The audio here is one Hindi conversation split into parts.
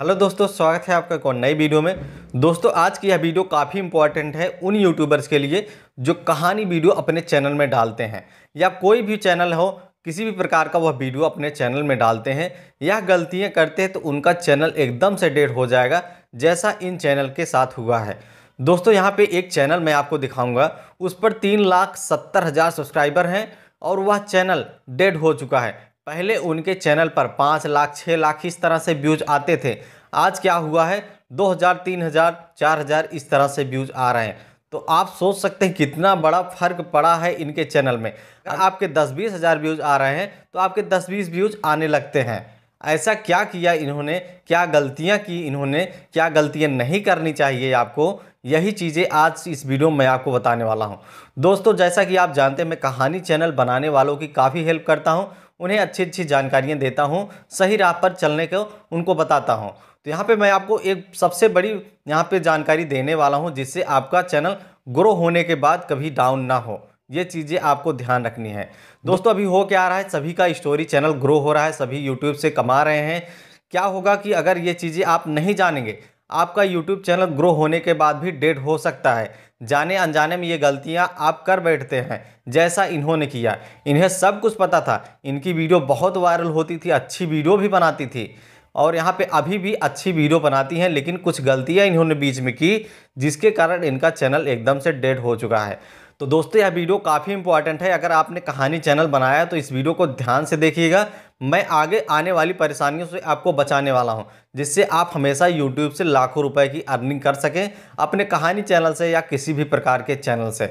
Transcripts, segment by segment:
हेलो दोस्तों स्वागत है आपका कौन नई वीडियो में दोस्तों आज की यह वीडियो काफ़ी इंपॉर्टेंट है उन यूट्यूबर्स के लिए जो कहानी वीडियो अपने चैनल में डालते हैं या कोई भी चैनल हो किसी भी प्रकार का वह वीडियो अपने चैनल में डालते हैं या गलतियां करते हैं तो उनका चैनल एकदम से डेड हो जाएगा जैसा इन चैनल के साथ हुआ है दोस्तों यहाँ पर एक चैनल मैं आपको दिखाऊँगा उस पर तीन लाख सत्तर हज़ार सब्सक्राइबर हैं और वह चैनल डेड हो चुका है पहले उनके चैनल पर पाँच लाख छः लाख इस तरह से व्यूज आते थे आज क्या हुआ है दो हज़ार तीन हज़ार चार हज़ार इस तरह से व्यूज आ रहे हैं तो आप सोच सकते हैं कितना बड़ा फर्क पड़ा है इनके चैनल में अगर आपके दस बीस हज़ार व्यूज़ आ रहे हैं तो आपके दस बीस व्यूज़ आने लगते हैं ऐसा क्या किया इन्होंने क्या गलतियां की इन्होंने क्या गलतियां नहीं करनी चाहिए आपको यही चीज़ें आज इस वीडियो में मैं आपको बताने वाला हूं दोस्तों जैसा कि आप जानते हैं मैं कहानी चैनल बनाने वालों की काफ़ी हेल्प करता हूं उन्हें अच्छी अच्छी जानकारियाँ देता हूँ सही राह पर चलने को उनको बताता हूँ तो यहाँ पर मैं आपको एक सबसे बड़ी यहाँ पर जानकारी देने वाला हूँ जिससे आपका चैनल ग्रो होने के बाद कभी डाउन ना हो ये चीज़ें आपको ध्यान रखनी है दोस्तों अभी हो क्या रहा है सभी का स्टोरी चैनल ग्रो हो रहा है सभी यूट्यूब से कमा रहे हैं क्या होगा कि अगर ये चीज़ें आप नहीं जानेंगे आपका यूट्यूब चैनल ग्रो होने के बाद भी डेड हो सकता है जाने अनजाने में ये गलतियाँ आप कर बैठते हैं जैसा इन्होंने किया इन्हें सब कुछ पता था इनकी वीडियो बहुत वायरल होती थी अच्छी वीडियो भी बनाती थी और यहाँ पे अभी भी अच्छी वीडियो बनाती हैं लेकिन कुछ गलतियाँ इन्होंने बीच में की जिसके कारण इनका चैनल एकदम से डेड हो चुका है तो दोस्तों यह वीडियो काफ़ी इंपॉर्टेंट है अगर आपने कहानी चैनल बनाया तो इस वीडियो को ध्यान से देखिएगा मैं आगे आने वाली परेशानियों से आपको बचाने वाला हूँ जिससे आप हमेशा यूट्यूब से लाखों रुपए की अर्निंग कर सकें अपने कहानी चैनल से या किसी भी प्रकार के चैनल से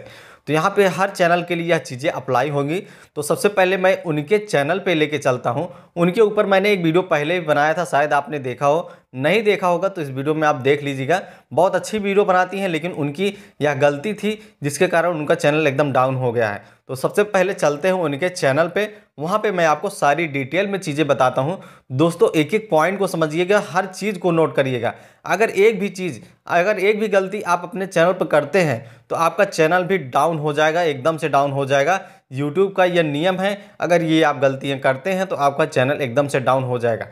तो यहाँ पे हर चैनल के लिए यह चीज़ें अप्लाई होंगी तो सबसे पहले मैं उनके चैनल पे लेके चलता हूँ उनके ऊपर मैंने एक वीडियो पहले भी बनाया था शायद आपने देखा हो नहीं देखा होगा तो इस वीडियो में आप देख लीजिएगा बहुत अच्छी वीडियो बनाती हैं लेकिन उनकी यह गलती थी जिसके कारण उनका चैनल एकदम डाउन हो गया है तो सबसे पहले चलते हैं उनके चैनल पे वहाँ पे मैं आपको सारी डिटेल में चीज़ें बताता हूँ दोस्तों एक एक पॉइंट को समझिएगा हर चीज़ को नोट करिएगा अगर एक भी चीज़ अगर एक भी गलती आप अपने चैनल पर करते हैं तो आपका चैनल भी डाउन हो जाएगा एकदम से डाउन हो जाएगा यूट्यूब का यह नियम है अगर ये आप गलतियाँ करते हैं तो आपका चैनल एकदम से डाउन हो जाएगा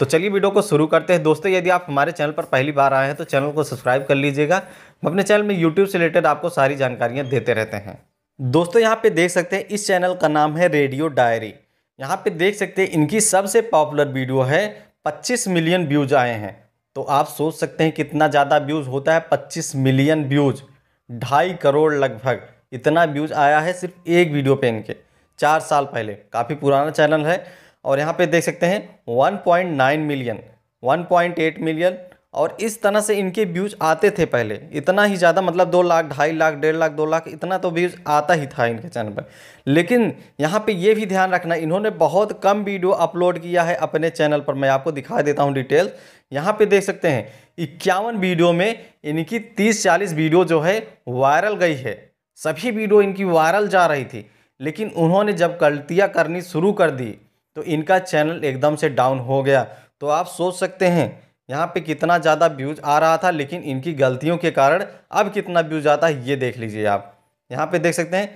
तो चलिए वीडियो को शुरू करते हैं दोस्तों यदि आप हमारे चैनल पर पहली बार आए हैं तो चैनल को सब्सक्राइब कर लीजिएगा अपने चैनल में यूट्यूब से रिलेटेड आपको सारी जानकारियाँ देते रहते हैं दोस्तों यहाँ पे देख सकते हैं इस चैनल का नाम है रेडियो डायरी यहाँ पे देख सकते हैं इनकी सबसे पॉपुलर वीडियो है 25 मिलियन व्यूज आए हैं तो आप सोच सकते हैं कितना ज़्यादा व्यूज़ होता है 25 मिलियन व्यूज ढाई करोड़ लगभग इतना व्यूज आया है सिर्फ एक वीडियो पे इनके चार साल पहले काफ़ी पुराना चैनल है और यहाँ पे देख सकते हैं 1.9 मिलियन 1.8 मिलियन और इस तरह से इनके व्यूज आते थे पहले इतना ही ज़्यादा मतलब दो लाख ढाई लाख डेढ़ लाख दो लाख इतना तो व्यूज आता ही था इनके चैनल पर लेकिन यहाँ पे ये भी ध्यान रखना इन्होंने बहुत कम वीडियो अपलोड किया है अपने चैनल पर मैं आपको दिखा देता हूँ डिटेल यहाँ पे देख सकते हैं इक्यावन वीडियो में इनकी तीस चालीस वीडियो जो है वायरल गई है सभी वीडियो इनकी वायरल जा रही थी लेकिन उन्होंने जब गलतियाँ करनी शुरू कर दी तो इनका चैनल एकदम से डाउन हो गया तो आप सोच सकते हैं यहाँ पे कितना ज़्यादा व्यूज़ आ रहा था लेकिन इनकी गलतियों के कारण अब कितना व्यूज़ आता है ये देख लीजिए आप यहाँ पे देख सकते हैं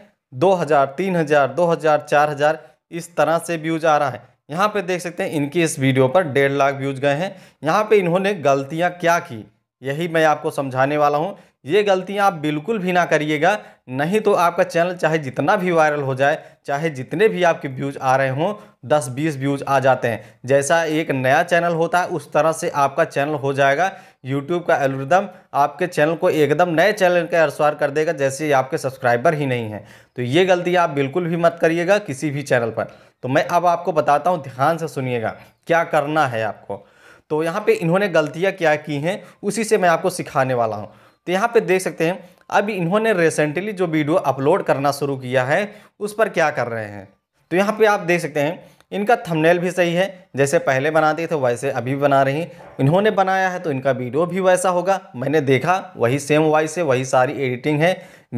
दो हज़ार तीन हज़ार दो हज़ार चार हज़ार इस तरह से व्यूज़ आ रहा है यहाँ पे देख सकते हैं इनकी इस वीडियो पर डेढ़ लाख व्यूज़ गए हैं यहाँ पे इन्होंने गलतियाँ क्या की यही मैं आपको समझाने वाला हूँ ये गलतियाँ आप बिल्कुल भी ना करिएगा नहीं तो आपका चैनल चाहे जितना भी वायरल हो जाए चाहे जितने भी आपके व्यूज़ आ रहे हों 10-20 व्यूज़ आ जाते हैं जैसा एक नया चैनल होता है उस तरह से आपका चैनल हो जाएगा यूट्यूब का एल्गोरिदम आपके चैनल को एकदम नए चैनल के अरसवार कर देगा जैसे आपके सब्सक्राइबर ही नहीं हैं तो ये गलती आप बिल्कुल भी मत करिएगा किसी भी चैनल पर तो मैं अब आपको बताता हूँ ध्यान से सुनिएगा क्या करना है आपको तो यहाँ पे इन्होंने गलतियाँ क्या की हैं उसी से मैं आपको सिखाने वाला हूँ तो यहाँ पे देख सकते हैं अब इन्होंने रिसेंटली जो वीडियो अपलोड करना शुरू किया है उस पर क्या कर रहे हैं तो यहाँ पे आप देख सकते हैं इनका थंबनेल भी सही है जैसे पहले बनाते थे वैसे अभी बना रही इन्होंने बनाया है तो इनका वीडियो भी वैसा होगा मैंने देखा वही सेम वॉइस है वही सारी एडिटिंग है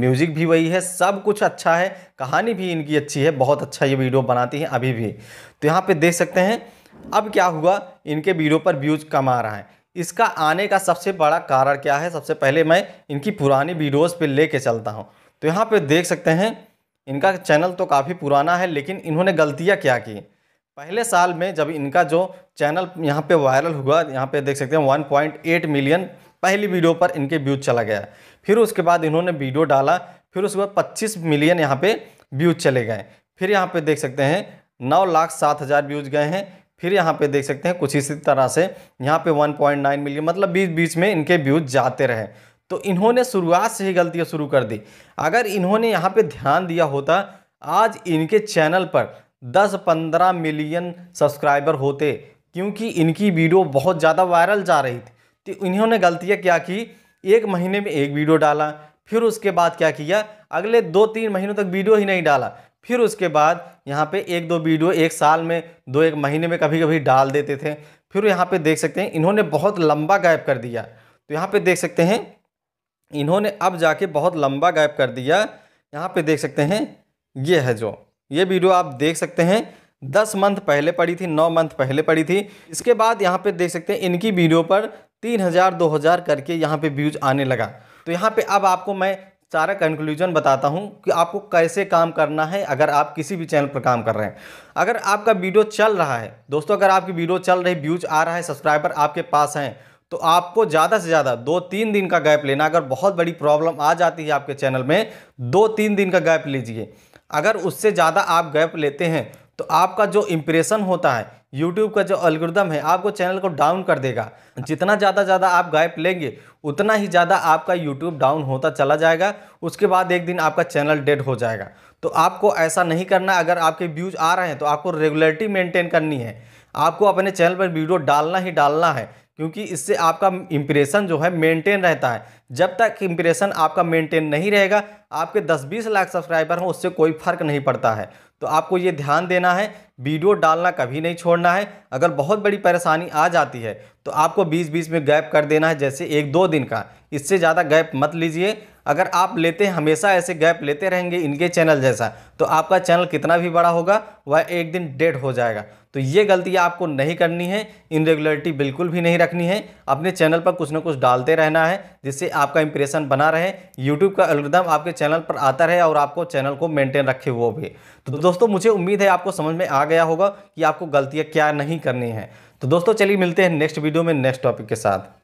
म्यूज़िक भी वही है सब कुछ अच्छा है कहानी भी इनकी अच्छी है बहुत अच्छा ये वीडियो बनाती हैं अभी भी तो यहाँ पे देख सकते हैं अब क्या हुआ इनके वीडियो पर व्यूज़ कम आ रहा है इसका आने का सबसे बड़ा कारण क्या है सबसे पहले मैं इनकी पुरानी वीडियोज़ पर ले चलता हूँ तो यहाँ पर देख सकते हैं इनका चैनल तो काफ़ी पुराना है लेकिन इन्होंने गलतियाँ क्या की पहले साल में जब इनका जो चैनल यहाँ पे वायरल हुआ यहाँ पे देख सकते हैं 1.8 मिलियन पहली वीडियो पर इनके व्यूज चला गया फिर उसके बाद इन्होंने वीडियो डाला फिर उसके बाद पच्चीस मिलियन यहाँ पे व्यूज चले गए फिर यहाँ पे देख सकते हैं नौ लाख सात हज़ार व्यूज गए हैं फिर यहाँ पे देख सकते हैं कुछ इसी तरह से यहाँ पे 1.9 मिलियन मतलब बीच बीच में इनके व्यूज जाते रहे तो इन्होंने शुरुआत से ही गलतियाँ शुरू कर दी अगर इन्होंने यहाँ पे ध्यान दिया होता आज इनके चैनल पर 10-15 मिलियन सब्सक्राइबर होते क्योंकि इनकी वीडियो बहुत ज़्यादा वायरल जा रही थी तो इन्होंने गलतियाँ क्या की एक महीने में एक वीडियो डाला फिर उसके बाद क्या किया अगले दो तीन महीनों तक वीडियो ही नहीं डाला फिर उसके बाद यहाँ पे एक दो वीडियो एक साल में दो एक महीने में कभी कभी डाल देते थे फिर यहाँ पे देख सकते हैं इन्होंने बहुत लंबा गायब कर दिया तो यहाँ पे देख सकते हैं इन्होंने अब जाके बहुत लंबा गायब कर दिया यहाँ पे देख सकते हैं ये है जो ये वीडियो आप देख सकते हैं दस मंथ पहले पड़ी थी नौ मंथ पहले पड़ी थी इसके बाद यहाँ पर देख सकते हैं इनकी वीडियो पर तीन हज़ार दो हज़ार करके यहाँ पर व्यूज आने लगा तो यहाँ पे अब आपको मैं सारा कंक्लूजन बताता हूँ कि आपको कैसे काम करना है अगर आप किसी भी चैनल पर काम कर रहे हैं अगर आपका वीडियो चल रहा है दोस्तों अगर आपकी वीडियो चल रही व्यूज आ रहा है सब्सक्राइबर आपके पास हैं तो आपको ज़्यादा से ज़्यादा दो तीन दिन का गैप लेना अगर बहुत बड़ी प्रॉब्लम आ जाती है आपके चैनल में दो तीन दिन का गैप लीजिए अगर उससे ज़्यादा आप गैप लेते हैं तो आपका जो इम्प्रेशन होता है यूट्यूब का जो अल्गोरिदम है आपको चैनल को डाउन कर देगा जितना ज़्यादा ज़्यादा आप गैप लेंगे उतना ही ज़्यादा आपका यूट्यूब डाउन होता चला जाएगा उसके बाद एक दिन आपका चैनल डेड हो जाएगा तो आपको ऐसा नहीं करना अगर आपके व्यूज़ आ रहे हैं तो आपको रेगुलरिटी मेंटेन करनी है आपको अपने चैनल पर वीडियो डालना ही डालना है क्योंकि इससे आपका इम्प्रेशन जो है मेंटेन रहता है जब तक इंप्रेशन आपका मेंटेन नहीं रहेगा आपके 10-20 लाख सब्सक्राइबर हों उससे कोई फ़र्क नहीं पड़ता है तो आपको ये ध्यान देना है वीडियो डालना कभी नहीं छोड़ना है अगर बहुत बड़ी परेशानी आ जाती है तो आपको बीच बीच में गैप कर देना है जैसे एक दो दिन का इससे ज़्यादा गैप मत लीजिए अगर आप लेते हैं हमेशा ऐसे गैप लेते रहेंगे इनके चैनल जैसा तो आपका चैनल कितना भी बड़ा होगा वह एक दिन डेड हो जाएगा तो ये गलती आपको नहीं करनी है इनरेगुलरिटी बिल्कुल भी नहीं रखनी है अपने चैनल पर कुछ ना कुछ डालते रहना है जिससे आपका इंप्रेशन बना रहे यूट्यूब का अलग्रदम आपके चैनल पर आता रहे और आपको चैनल को मेंटेन रखे वो भी तो, तो दोस्तों मुझे उम्मीद है आपको समझ में आ गया होगा कि आपको गलतियाँ क्या नहीं करनी है तो दोस्तों चलिए मिलते हैं नेक्स्ट वीडियो में नेक्स्ट टॉपिक के साथ